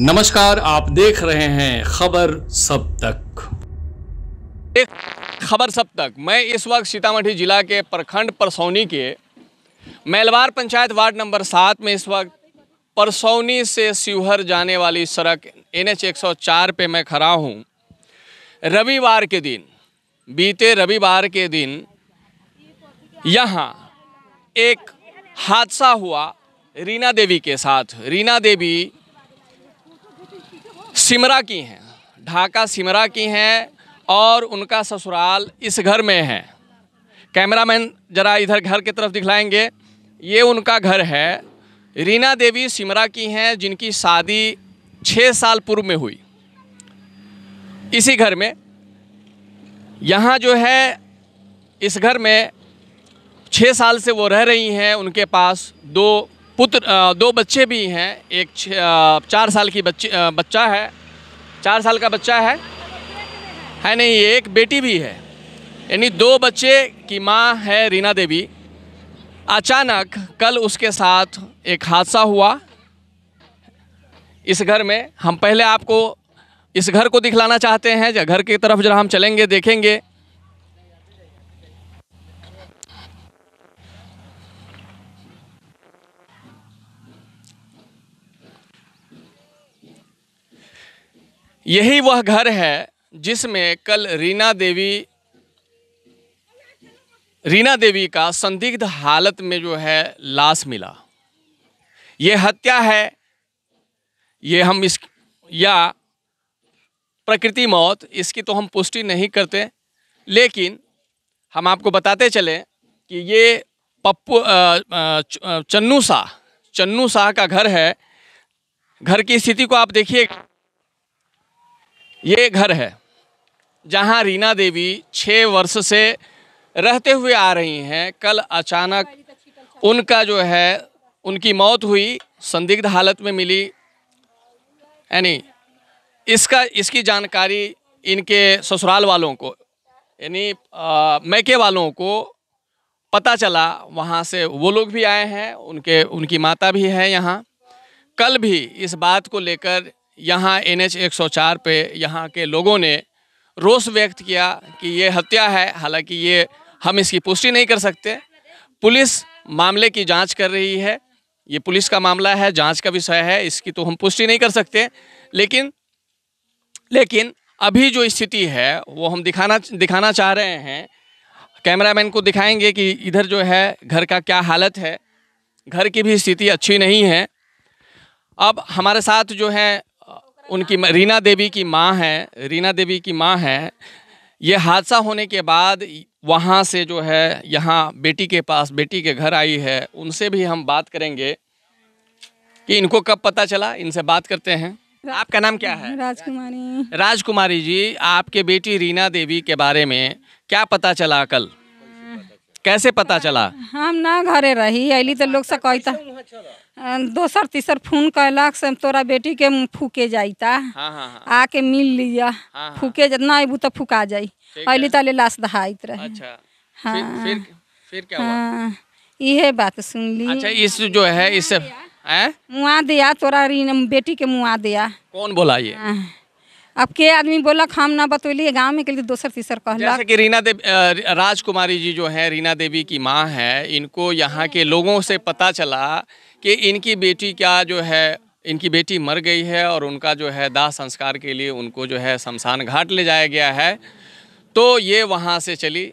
नमस्कार आप देख रहे हैं खबर सब तक खबर सब तक मैं इस वक्त सीतामढ़ी जिला के प्रखंड परसौनी के मैलवार पंचायत वार्ड नंबर सात में इस वक्त परसौनी से शिवहर जाने वाली सड़क एन एच एक पे मैं खड़ा हूँ रविवार के दिन बीते रविवार के दिन यहाँ एक हादसा हुआ रीना देवी के साथ रीना देवी सिमरा की हैं ढाका सिमरा की हैं और उनका ससुराल इस घर में है कैमरामैन ज़रा इधर घर की तरफ दिखलाएंगे ये उनका घर है रीना देवी सिमरा की हैं जिनकी शादी छः साल पूर्व में हुई इसी घर में यहाँ जो है इस घर में छः साल से वो रह रही हैं उनके पास दो पुत्र दो बच्चे भी हैं एक चार साल की बच्ची बच्चा है चार साल का बच्चा है है नहीं एक बेटी भी है यानी दो बच्चे की माँ है रीना देवी अचानक कल उसके साथ एक हादसा हुआ इस घर में हम पहले आपको इस घर को दिखलाना चाहते हैं घर की तरफ जरा हम चलेंगे देखेंगे यही वह घर है जिसमें कल रीना देवी रीना देवी का संदिग्ध हालत में जो है लाश मिला ये हत्या है ये हम इस या प्रकृति मौत इसकी तो हम पुष्टि नहीं करते लेकिन हम आपको बताते चले कि ये पप्पू चन्नू शाह चन्नू शाह का घर है घर की स्थिति को आप देखिए ये घर है जहाँ रीना देवी छः वर्ष से रहते हुए आ रही हैं कल अचानक उनका जो है उनकी मौत हुई संदिग्ध हालत में मिली यानी इसका इसकी जानकारी इनके ससुराल वालों को यानी मैके वालों को पता चला वहाँ से वो लोग भी आए हैं उनके उनकी माता भी है यहाँ कल भी इस बात को लेकर यहाँ एन एच एक सौ चार पर यहाँ के लोगों ने रोष व्यक्त किया कि ये हत्या है हालांकि ये हम इसकी पुष्टि नहीं कर सकते पुलिस मामले की जांच कर रही है ये पुलिस का मामला है जांच का विषय है इसकी तो हम पुष्टि नहीं कर सकते लेकिन लेकिन अभी जो स्थिति है वो हम दिखाना दिखाना चाह रहे हैं कैमरामैन को दिखाएंगे कि इधर जो है घर का क्या हालत है घर की भी स्थिति अच्छी नहीं है अब हमारे साथ जो है उनकी रीना देवी की माँ है रीना देवी की माँ है ये हादसा होने के बाद वहाँ से जो है यहाँ बेटी के पास बेटी के घर आई है उनसे भी हम बात करेंगे कि इनको कब पता चला इनसे बात करते हैं आपका नाम क्या है राजकुमारी राजकुमारी जी आपके बेटी रीना देवी के बारे में क्या पता चला कल कैसे पता चला हम ना घरे रही अली तो लोग से कहता दोसर तीसर फोन कैलक से तोरा बेटी के फूके जाता हाँ, हाँ, हाँ। आके मिल लिया फूके ना अबू तो फूका जाई अली तले तो लाश दहाइत रहे अच्छा। हाँ फिर, फिर, क्या हाँ ये बात सुन ली अच्छा इस जो है इस मुआ दिया तोरा बेटी के मुआ दिया कौन बोला ये अब के आदमी बोला हम ना बतौली गाँव में के लिए दोसर तीसर कहला जैसे कि रीना देवी राजकुमारी जी जो है रीना देवी की माँ है इनको यहाँ के लोगों से पता चला कि इनकी बेटी क्या जो है इनकी बेटी मर गई है और उनका जो है दाह संस्कार के लिए उनको जो है शमशान घाट ले जाया गया है तो ये वहाँ से चली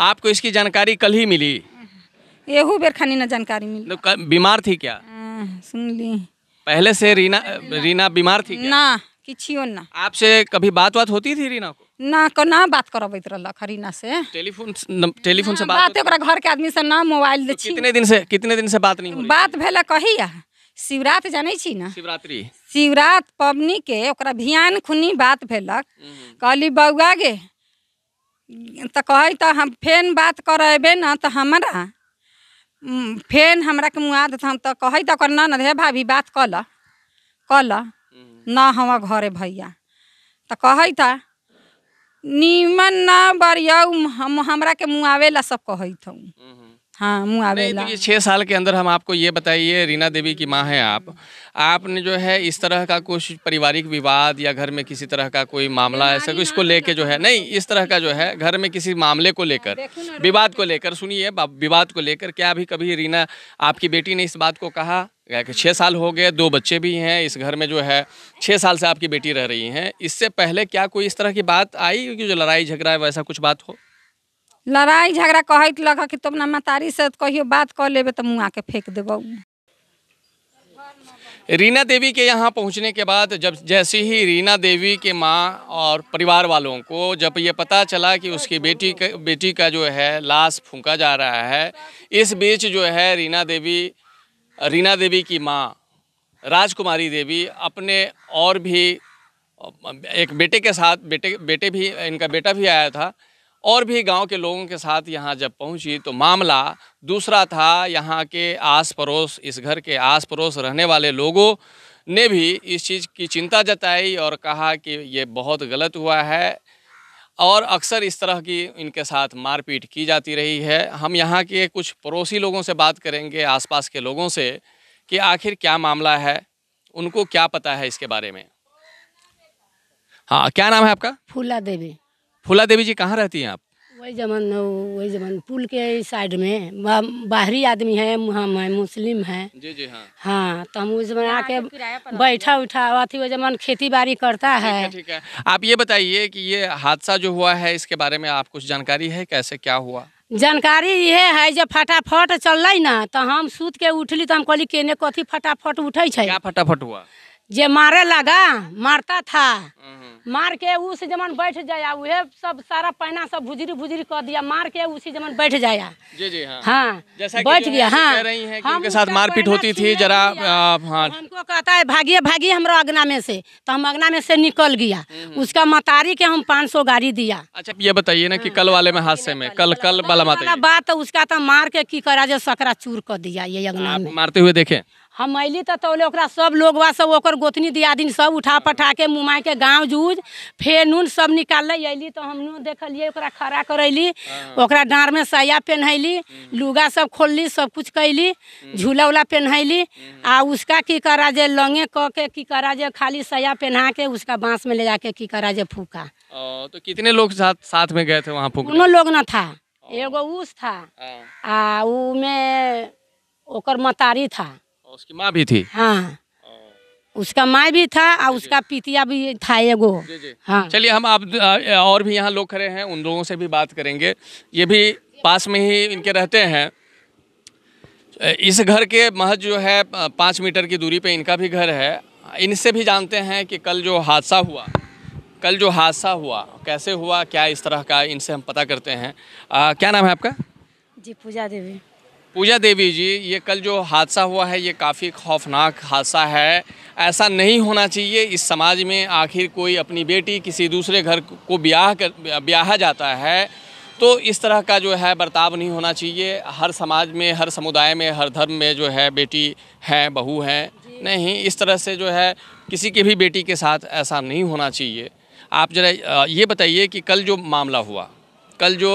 आपको इसकी जानकारी कल ही मिली यहू बेर खानी ना जानकारी मिली तो बीमार थी क्या हाँ, सुन ली पहले से रीना रीना बीमार थी क्या? ना किछियो ना आपसे कभी बात बात होती थी रीना को ना को ना बात करबैत रहलक रीना से टेलीफोन टेलीफोन से बात ओकरा घर के आदमी से ना मोबाइल तो दे कितने दिन से कितने दिन से बात नहीं हो बात भेला कहिया शिवरात जाने छी ना शिवरात्रि शिवरात पबनी के ओकरा भियान खुनी बात भेलक हम्म। कहली बौआ गे तो कहे तो हम फेन बात करेबे ना तो हमारा फेन हमरा के मुआद हम तो कहे तो ना हे भाभी बात कल कल ना हवा घरे भैया तो कहता नीमन ना बरियाऊ हम हमरा के मुआवे ला सब कहत हूँ हम्म। हाँ मुआवे ला तो ये छः साल के अंदर हम आपको ये बताइए रीना देवी की माँ हैं आप आपने जो है इस तरह का कुछ पारिवारिक विवाद या घर में किसी तरह का कोई मामला ऐसा कुछ इसको लेके जो तो है नहीं इस तरह का जो है घर में किसी मामले को लेकर हाँ, विवाद को लेकर सुनिए विवाद को लेकर क्या अभी कभी रीना आपकी बेटी ने इस बात को कहा छः साल हो गए दो बच्चे भी हैं इस घर में जो है छः साल से आपकी बेटी रह रही हैं इससे पहले क्या कोई इस तरह की बात आई कि जो लड़ाई झगड़ा है वैसा कुछ बात हो लड़ाई झगड़ा कह लगा कि तुम ना मतारी से कहियो बात कह ले तो मुँह आके फेंक देव रीना देवी के यहाँ पहुँचने के बाद जब जैसे ही रीना देवी के माँ और परिवार वालों को जब ये पता चला कि उसकी बेटी का बेटी का जो है लाश फूका जा रहा है इस बीच जो है रीना देवी रीना देवी की माँ राजकुमारी देवी अपने और भी एक बेटे के साथ बेटे बेटे भी इनका बेटा भी आया था और भी गांव के लोगों के साथ यहाँ जब पहुँची तो मामला दूसरा था यहाँ के आस पड़ोस इस घर के आस पड़ोस रहने वाले लोगों ने भी इस चीज़ की चिंता जताई और कहा कि ये बहुत गलत हुआ है और अक्सर इस तरह की इनके साथ मारपीट की जाती रही है हम यहाँ के कुछ पड़ोसी लोगों से बात करेंगे आसपास के लोगों से कि आखिर क्या मामला है उनको क्या पता है इसके बारे में हाँ क्या नाम है आपका फूला देवी फूला देवी जी कहाँ रहती हैं आप वही जमन वही जमन पुल के साइड में बा, बाहरी आदमी है हम है मुस्लिम है जी जी हाँ हाँ तो हम उस जमन आके बैठा उठा अथी वही जमन खेती बाड़ी करता है ठीक है आप ये बताइए कि ये हादसा जो हुआ है इसके बारे में आप कुछ जानकारी है कैसे क्या हुआ जानकारी ये है जब फटाफट चल रही ना तो हम सूत के उठली तो हम कहली केने कथी फटाफट उठे फटाफट हुआ जे मारे लगा मारता था हम्म। मार के उसी जमान बैठ जाया वह सब सारा पैना सब भुजरी भुजरी कर दिया मार के उसी जमान बैठ जाया जी जी हाँ, हाँ जैसा बैठ गया हाँ कह रही साथ मारपीट होती थी जरा हाँ हमको कहता है भागिए भागिए हमारा अगना में से तो हम अगना में से निकल गया हम्म, हम्म। उसका मतारी के हम पाँच सौ गाड़ी दिया अच्छा ये बताइए ना कि हाँ। कल वाले में हादसे में कल कल वाला बात उसका तो मार के की करा जो सकरा चूर कर दिया ये अगना में मारते हुए देखे हम अली तो तौले सब लोग सब ओकर गोतनी दियादिन सब उठा पठा के मुमाई के गाँव जूझ फेर नून सब निकाल अली तो हम नून देखलिए खड़ा करैली हाँ। ओकरा डाँड़ में सया पहनैली हम्म। लुगा सब ली सब कुछ कैली हम्म। झूला उला पहनैली हम्म। आ उसका की करा जे लंगे क के की करा जे खाली सया पेन्हा के उसका बांस में ले जाके की करा जे फूका तो कितने लोग साथ साथ में गए थे वहाँ फूक लोग ना था एगो उस था हाँ। आ उ में ओकर मतारी था उसकी माँ भी थी हाँ उसका माँ भी था और उसका पितिया भी था एगो हाँ चलिए हम आप और भी यहाँ लोग खड़े हैं उन लोगों से भी बात करेंगे ये भी पास में ही इनके रहते हैं इस घर के महज जो है पाँच मीटर की दूरी पे इनका भी घर है इनसे भी जानते हैं कि कल जो हादसा हुआ कल जो हादसा हुआ कैसे हुआ क्या इस तरह का इनसे हम पता करते हैं आ, क्या नाम है आपका जी पूजा देवी पूजा देवी जी ये कल जो हादसा हुआ है ये काफ़ी खौफनाक हादसा है ऐसा नहीं होना चाहिए इस समाज में आखिर कोई अपनी बेटी किसी दूसरे घर को ब्याह कर ब्याह जाता है तो इस तरह का जो है बर्ताव नहीं होना चाहिए हर समाज में हर समुदाय में हर धर्म में जो है बेटी हैं बहू हैं नहीं इस तरह से जो है किसी की भी बेटी के साथ ऐसा नहीं होना चाहिए आप जरा ये बताइए कि कल जो मामला हुआ कल जो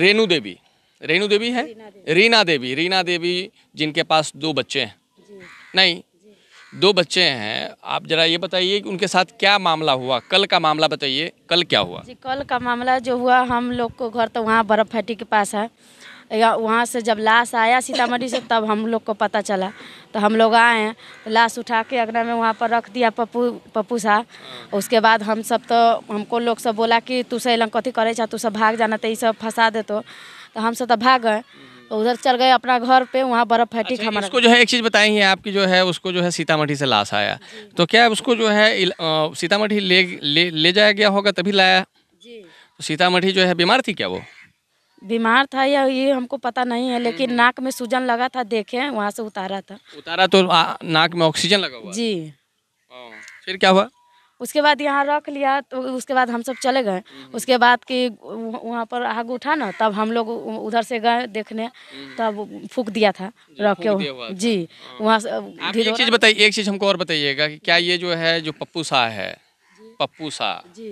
रेणु देवी रेणु देवी है रीना देवी।, रीना देवी जिनके पास दो बच्चे हैं नहीं दो बच्चे हैं आप जरा ये बताइए कि उनके साथ क्या मामला हुआ कल का मामला बताइए कल क्या हुआ जी कल का मामला जो हुआ हम लोग को घर तो वहाँ बर्फ फैटी के पास है वहाँ से जब लाश आया सीतामढ़ी से तब हम लोग को पता चला तो हम लोग आए हैं तो लाश उठा के अगना में वहाँ पर रख दिया पप्पू पप्पू सा उसके बाद हम सब तो हमको लोग सब बोला कि तू से लंग कथी करे चाह तू सब भाग जाना तो ये सब फंसा दे तो तो हम सब तो भाग तो उधर चल गए अपना घर पे वहाँ बर्फ फैटी अच्छा, उसको जो है एक चीज़ है आपकी जो है उसको जो है सीतामढ़ी से लाश आया तो क्या उसको जो है सीतामढ़ी ले, ले ले जाया गया होगा तभी लाया तो सीतामढ़ी जो है बीमार थी क्या वो बीमार था या ये हमको पता नहीं है लेकिन हम्म। नाक में सूजन लगा था देखे वहाँ से उतारा था उतारा तो आ, नाक में ऑक्सीजन लगा हुआ जी फिर क्या हुआ उसके बाद यहाँ रख लिया तो उसके बाद हम सब चले गए हम्म। उसके बाद कि वहाँ पर आग उठा ना तब हम लोग उधर से गए देखने हम्म। तब फूक दिया था रख के जी हाँ। वहाँ से एक चीज़ बताइए एक चीज़ हमको और बताइएगा कि क्या ये जो है जो पप्पू शाह है पप्पू शाह जी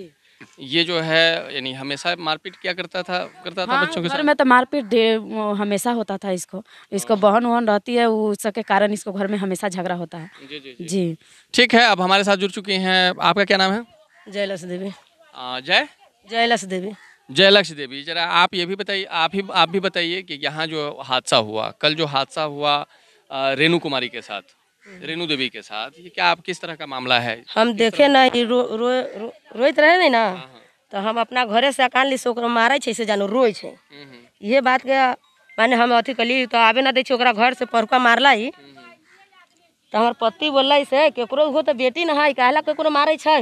ये जो है यानी हमेशा मारपीट क्या करता था करता हाँ, था बच्चों के घर में तो मारपीट हमेशा होता था इसको इसको बहन वहन रहती है उसके कारण इसको घर में हमेशा झगड़ा होता है जी जी जी ठीक है अब हमारे साथ जुड़ चुकी हैं आपका क्या नाम है जयलक्ष देवी जय जयलक्ष देवी जयलक्ष देवी जरा आप ये भी बताइए आप ही आप भी बताइए कि यहाँ जो हादसा हुआ कल जो हादसा हुआ रेणु कुमारी के साथ हम्म। रेनू देवी के साथ ये क्या आप किस तरह का मामला है हम देखे ना रो, रो, रो, रोत रहे नहीं ना हाँ, हाँ। तो हम अपना घरे से अकान ली से मारे से जानो रोए छे ये बात के माने हम अथी कल तो आबे ना दे घर से परुका मारला ही तो हमारे पति बोल से केकरो हो तो बेटी ना है कहला केकरो मारे छे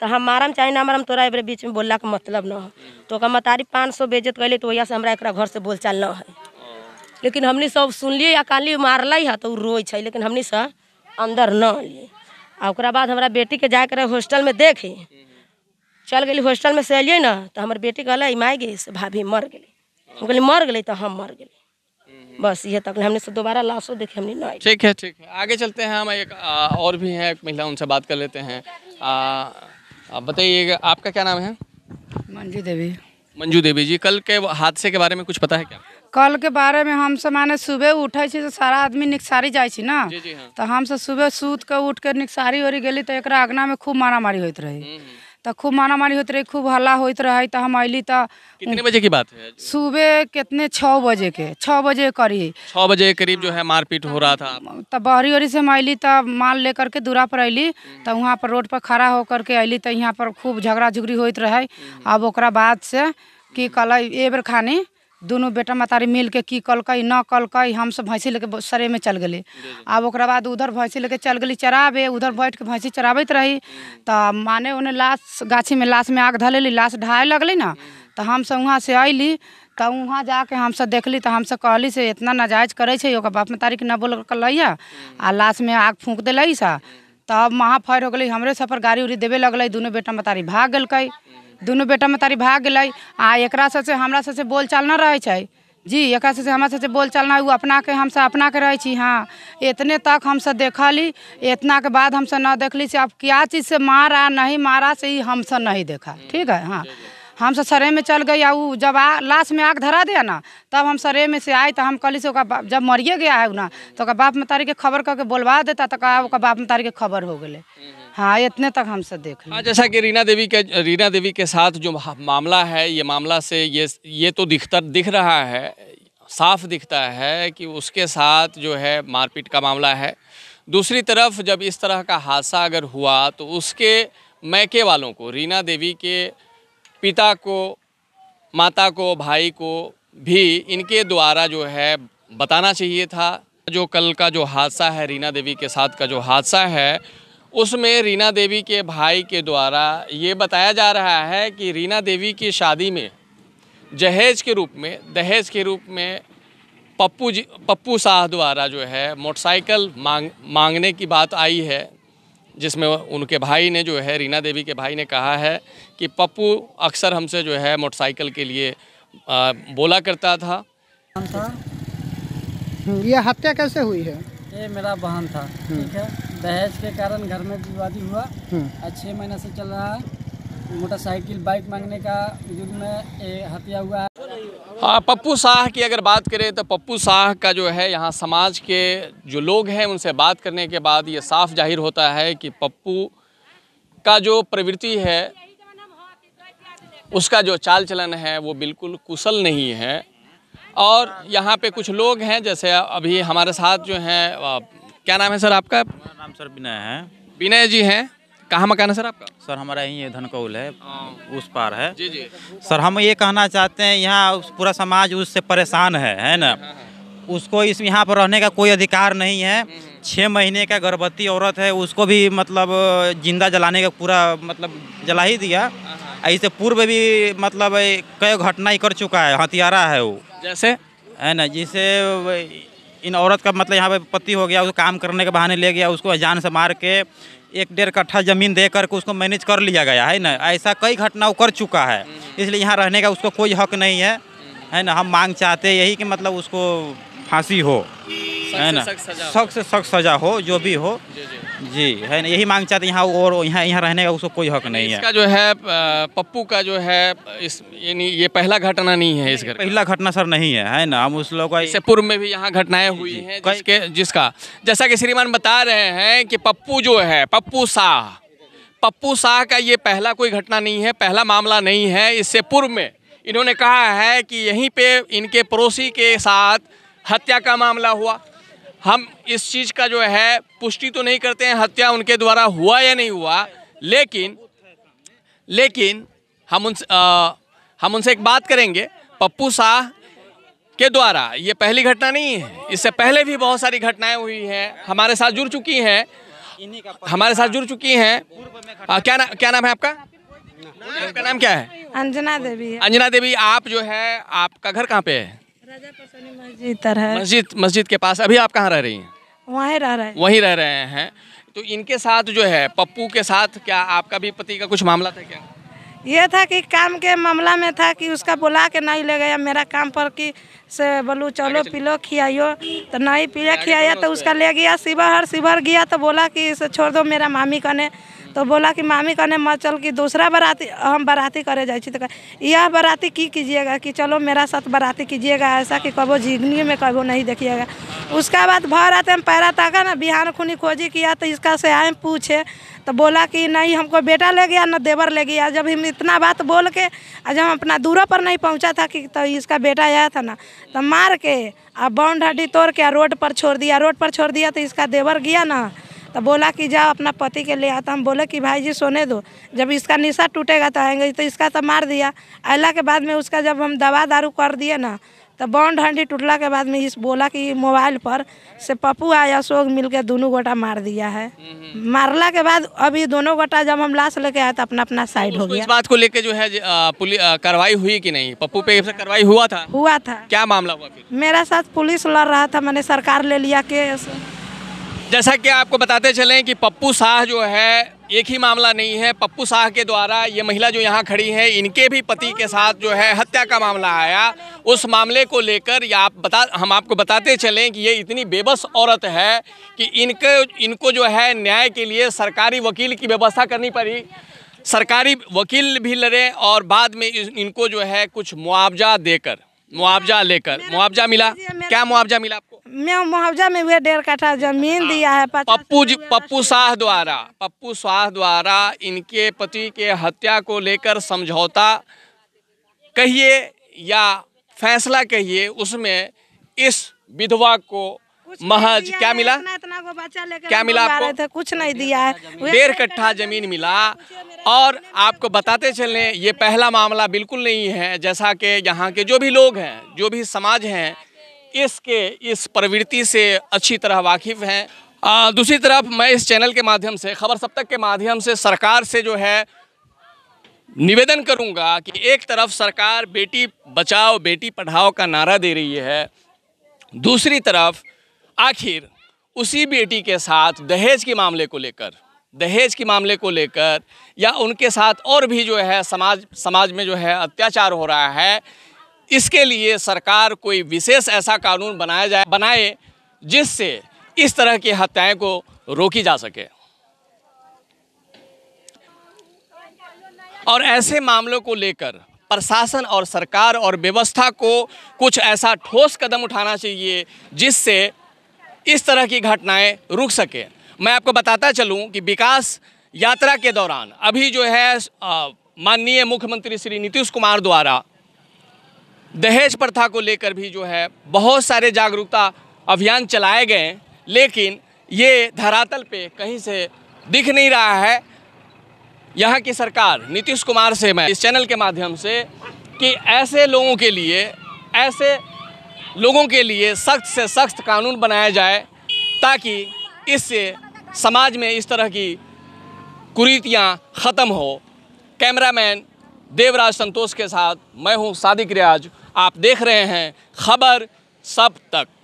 तो हम मारम चाहे ना मारम तोरा बीच में बोलला के मतलब न हम्म, हम्म। तो मतारी पाँच सौ बेजत कैली तो वही से हमारा एक घर से बोलचाल न है लेकिन हमने सब सुनलिए आ काली मारल है तो रोई है लेकिन हमने से अंदर न लिए बाद हमारा बेटी के जाकर हॉस्टल में देखी चल गई हॉस्टल में से अलिए ना तो हमारे बेटी कहल माय गई से भाभी मर गई हम कहली मर गई तो हम मर गई बस ये तक हमने से दोबारा लाशो देखे हमने ना ठीक है ठीक है आगे चलते हैं हम एक आ, और भी हैं एक महिला उनसे बात कर लेते हैं बताइए आपका क्या नाम है मंजू देवी मंजू देवी जी कल के हादसे के बारे में कुछ पता है क्या कल के बारे में हम सब माने सुबह उठे तो सारा आदमी निकसारी जाए ना जी जी हाँ। तो हम सब सुबह सूत के उठ के निकसारी ओरी गली तो एक अंगना में खूब मारामारी होते रहे तो खूब मारामारी होते रहे खूब हल्ला होते रहे तो हम अली तो कितने बजे की बात है सुबह कितने छः बजे के छः बजे करी छः बजे के करीब जो है मारपीट हो रहा था तो बहरी ओरी से हम अली तो माल लेकर के दूरा पर अली तो वहाँ पर रोड पर खड़ा होकर के अली तो यहाँ पर खूब झगड़ा झुगड़ी होते रहे अब हम्म, हम्म। ओकरा बाद से कि कल ए बेर खानी दोनों बेटा मतारी मिल के की कलक न कलक सब भैंसी लेके सरे में चल गए अब ओकरा बाद उधर भैंसी लेके चल गई चराबे उधर बैठ के भैंसी चराबत रही तो माने उन्हें लाश गाछी में लाश में आग धलेली लाश ढहा लगल ना तो हम हम्म। सब वहाँ से अली तो वहाँ जाके सब देखली तो हम सब कहली से इतना नाजायज करे बाप में तारीख न बोल कलैया हम्म। आ लाश में आग फूँक दिल सा तब महाफर हो गई हमरे पर गाड़ी उड़ी देवे लगल दोनों बेटा मतारी भाग गलकै दोनों बेटा में तारी भाग गई आ एक सबसे हमारा सबसे बोल चाल ना रहे जी एक से हमारा सबसे बोल चाल ना अपना के हम अपना के रहे हाँ इतने तक हम सब देखली इतना के बाद हम सब ना देखली से आप क्या चीज़ से मारा नहीं मारा से ही हम सब नहीं देखा हम्म। ठीक है हाँ हम सब सरे में चल गई आऊ जब आ लाश में आग धरा दिया ना तब हम सरे में से आए तो हम कल से जब मरिए गया है ना तो बाप तारी के खबर करके बोलवा देता तो बाप तारी के खबर हो गए हाँ इतने तक हम सब देख हाँ जैसा कि रीना देवी के रीना देवी के साथ जो मामला है ये मामला से ये ये तो दिखता दिख रहा है साफ दिखता है कि उसके साथ जो है मारपीट का मामला है दूसरी तरफ जब इस तरह का हादसा अगर हुआ तो उसके मैके वालों को रीना देवी के पिता को माता को भाई को भी इनके द्वारा जो है बताना चाहिए था जो कल का जो हादसा है रीना देवी के साथ का जो हादसा है उसमें रीना देवी के भाई के द्वारा ये बताया जा रहा है कि रीना देवी की शादी में जहेज के रूप में दहेज के रूप में पप्पू जी पप्पू शाह द्वारा जो है मोटरसाइकिल मांग मांगने की बात आई है जिसमें उनके भाई ने जो है रीना देवी के भाई ने कहा है कि पप्पू अक्सर हमसे जो है मोटरसाइकिल के लिए आ, बोला करता था यह हत्या कैसे हुई है ये मेरा बहन था हम्म। ठीक है दहेज के कारण घर में विवादी हुआ हम्म। छः महीने से चल रहा है मोटरसाइकिल बाइक मांगने का युग में हत्या हुआ है हाँ पप्पू शाह की अगर बात करें तो पप्पू शाह का जो है यहाँ समाज के जो लोग हैं उनसे बात करने के बाद ये साफ जाहिर होता है कि पप्पू का जो प्रवृत्ति है उसका जो चाल चलन है वो बिल्कुल कुशल नहीं है और यहाँ पे कुछ लोग हैं जैसे अभी हमारे साथ जो हैं क्या नाम है सर आपका नाम सर विनय है विनय जी हैं कहाँ मकान है सर आपका सर हमारा यहीं है धनकौल है उस पार है जी जी सर हम ये कहना चाहते हैं यहाँ पूरा समाज उससे परेशान है है ना हाँ, हाँ, हाँ। उसको इस यहाँ पर रहने का कोई अधिकार नहीं है हम्म, हम्म। छः महीने का गर्भवती औरत है उसको भी मतलब जिंदा जलाने का पूरा मतलब जला ही दिया ऐसे पूर्व भी मतलब कई घटना ही कर चुका है हथियारा है वो जैसे है ना जिसे इन औरत का मतलब यहाँ पे पति हो गया उसको काम करने के बहाने ले गया उसको जान से मार के एक डेढ़ कट्ठा ज़मीन दे करके उसको मैनेज कर लिया गया है ना ऐसा कई घटना वो कर चुका है इसलिए यहाँ रहने का उसको कोई हक नहीं है है ना हम मांग चाहते यही कि मतलब उसको फांसी हो है ना सख्त से सख्त सजा हो जो भी हो जी है ना यही मांग चाहते यहाँ और यहाँ यहाँ रहने का उसको कोई हक नहीं है इसका जो है पप्पू का जो है इस ये ये पहला घटना नहीं है इस घर पहला घटना सर नहीं है है ना हम उस लोग का इससे पूर्व में भी यहाँ घटनाएं हुई हैं जिसके जिसका जैसा कि श्रीमान बता रहे हैं कि पप्पू जो है पप्पू शाह पप्पू शाह का ये पहला कोई घटना नहीं है पहला मामला नहीं है इससे पूर्व में इन्होंने कहा है कि यहीं पे इनके पड़ोसी के साथ हत्या का मामला हुआ हम इस चीज़ का जो है पुष्टि तो नहीं करते हैं हत्या उनके द्वारा हुआ या नहीं हुआ लेकिन लेकिन हम उनसे हम उनसे एक बात करेंगे पप्पू शाह के द्वारा ये पहली घटना नहीं है इससे पहले भी बहुत सारी घटनाएं हुई हैं हमारे साथ जुड़ चुकी हैं हमारे साथ जुड़ चुकी हैं क्या ना, क्या नाम है आपका आपका नाम क्या है अंजना देवी अंजना देवी आप जो है आपका घर कहाँ पे है मस्जिद तरह मस्जिद मस्जिद के पास अभी आप कहाँ रह रही हैं वहीं रह रहे हैं वहीं रह रहे हैं तो इनके साथ जो है पप्पू के साथ क्या आपका भी पति का कुछ मामला था क्या ये था कि काम के मामला में था कि उसका बुला के नहीं ले गया मेरा काम पर कि से बोलू चलो पिलो खियाइयो तो नहीं पिया खियाया तो उसका ले गया शिवहर शिवहर गया तो बोला कि इसे छोड़ दो मेरा मामी कने तो बोला कि मामी कहने मत चल कि दूसरा बराती हम बाराती करे जाए तो यह बराती की कीजिएगा कि चलो मेरा साथ बराती कीजिएगा ऐसा कि कबो झिगनी में कबो नहीं देखिएगा उसका बाद भर आते हम पैरा ताका ना बिहान खुनी खोजी किया तो इसका से आए पूछे तो बोला कि नहीं हमको बेटा ले गया ना देवर ले गया जब हम इतना बात बोल के जब हम अपना दूरों पर नहीं पहुंचा था कि तो इसका बेटा आया था ना तो मार के आ बाउंड हड्डी तोड़ के रोड पर छोड़ दिया रोड पर छोड़ दिया तो इसका देवर गया ना तो बोला कि जाओ अपना पति के ले आता हम बोले कि भाई जी सोने दो जब इसका निशा टूटेगा तो आएंगे तो इसका तो मार दिया अला के बाद में उसका जब हम दवा दारू कर दिए ना तो बॉन्ड हंडी टूटला के बाद में इस बोला कि मोबाइल पर से पप्पू आया अशोक मिल के दोनों गोटा मार दिया है मारला के बाद अभी दोनों गोटा जब हम लाश लेके आए तो अपना अपना साइड तो हो गया इस बात को लेके जो है पुलिस कार्रवाई हुई कि नहीं पप्पू पे कार्रवाई हुआ था हुआ था क्या मामला हुआ फिर? मेरा साथ पुलिस लड़ रहा था मैंने सरकार ले लिया केस जैसा कि आपको बताते चलें कि पप्पू शाह जो है एक ही मामला नहीं है पप्पू शाह के द्वारा ये महिला जो यहाँ खड़ी है इनके भी पति के साथ जो है हत्या का मामला आया उस मामले को लेकर या आप बता हम आपको बताते चलें कि ये इतनी बेबस औरत है कि इनके इनको जो है न्याय के लिए सरकारी वकील की व्यवस्था करनी पड़ी सरकारी वकील भी लड़े और बाद में इनको जो है कुछ मुआवजा देकर मुआवजा लेकर मुआवजा मिला क्या मुआवजा मिला आपको मैं मुआवजा में हुए डेढ़ कट्ठा जमीन हाँ। दिया है पप्पू जी पप्पू शाह द्वारा पप्पू शाह द्वारा इनके पति के हत्या को लेकर समझौता कहिए या फैसला कहिए उसमें इस विधवा को महज क्या मिला इतना क्या मिला आपको कुछ नहीं दिया है डेढ़ कट्ठा तो जमीन मिला और आपको बताते चलें ये पहला मामला बिल्कुल नहीं है जैसा कि यहाँ के जो भी लोग हैं जो भी समाज हैं इसके इस प्रवृत्ति से अच्छी तरह वाकिफ़ हैं दूसरी तरफ मैं इस चैनल के माध्यम से खबर सब तक के माध्यम से सरकार से जो है निवेदन करूंगा कि एक तरफ सरकार बेटी बचाओ बेटी पढ़ाओ का नारा दे रही है दूसरी तरफ आखिर उसी बेटी के साथ दहेज के मामले को लेकर दहेज के मामले को लेकर या उनके साथ और भी जो है समाज समाज में जो है अत्याचार हो रहा है इसके लिए सरकार कोई विशेष ऐसा कानून बनाया जाए बनाए जिससे इस तरह की हत्याएं को रोकी जा सके और ऐसे मामलों को लेकर प्रशासन और सरकार और व्यवस्था को कुछ ऐसा ठोस कदम उठाना चाहिए जिससे इस तरह की घटनाएं रुक सके मैं आपको बताता चलूं कि विकास यात्रा के दौरान अभी जो है माननीय मुख्यमंत्री श्री नीतीश कुमार द्वारा दहेज प्रथा को लेकर भी जो है बहुत सारे जागरूकता अभियान चलाए गए लेकिन ये धरातल पे कहीं से दिख नहीं रहा है यहाँ की सरकार नीतीश कुमार से मैं इस चैनल के माध्यम से कि ऐसे लोगों के लिए ऐसे लोगों के लिए सख्त से सख्त कानून बनाया जाए ताकि इससे समाज में इस तरह की कुरीतियाँ ख़त्म हो कैमरामैन देवराज संतोष के साथ मैं हूँ सादिक रियाज आप देख रहे हैं खबर सब तक